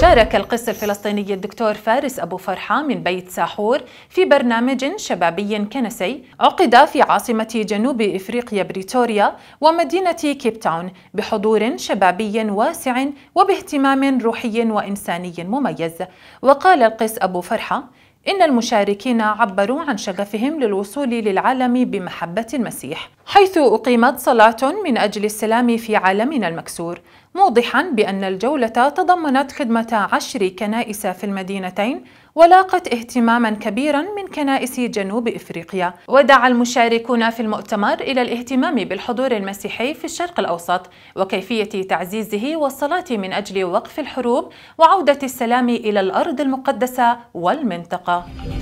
شارك القس الفلسطيني الدكتور فارس أبو فرحة من بيت ساحور في برنامج شبابي كنسي عقد في عاصمة جنوب إفريقيا بريتوريا ومدينة كيب تاون بحضور شبابي واسع وباهتمام روحي وإنساني مميز وقال القس أبو فرحة إن المشاركين عبروا عن شغفهم للوصول للعالم بمحبة المسيح حيث أقيمت صلاة من أجل السلام في عالمنا المكسور موضحا بأن الجولة تضمنت خدمة عشر كنائس في المدينتين ولاقت اهتماما كبيرا من كنائس جنوب افريقيا ودعا المشاركون في المؤتمر الى الاهتمام بالحضور المسيحي في الشرق الاوسط وكيفيه تعزيزه والصلاه من اجل وقف الحروب وعوده السلام الى الارض المقدسه والمنطقه